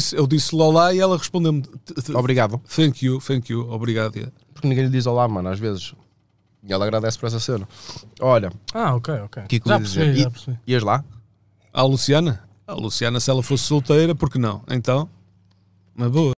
disse, eu disse olá e ela respondeu-me Obrigado. Thank you, thank you, obrigado. Yeah. Porque ninguém lhe diz olá, mano, às vezes. E ela agradece por essa cena. Olha. Ah, ok, ok. Que é já percebi, já percebi. ias lá? À Luciana? A Luciana, se ela fosse solteira, por que não? Então, uma boa.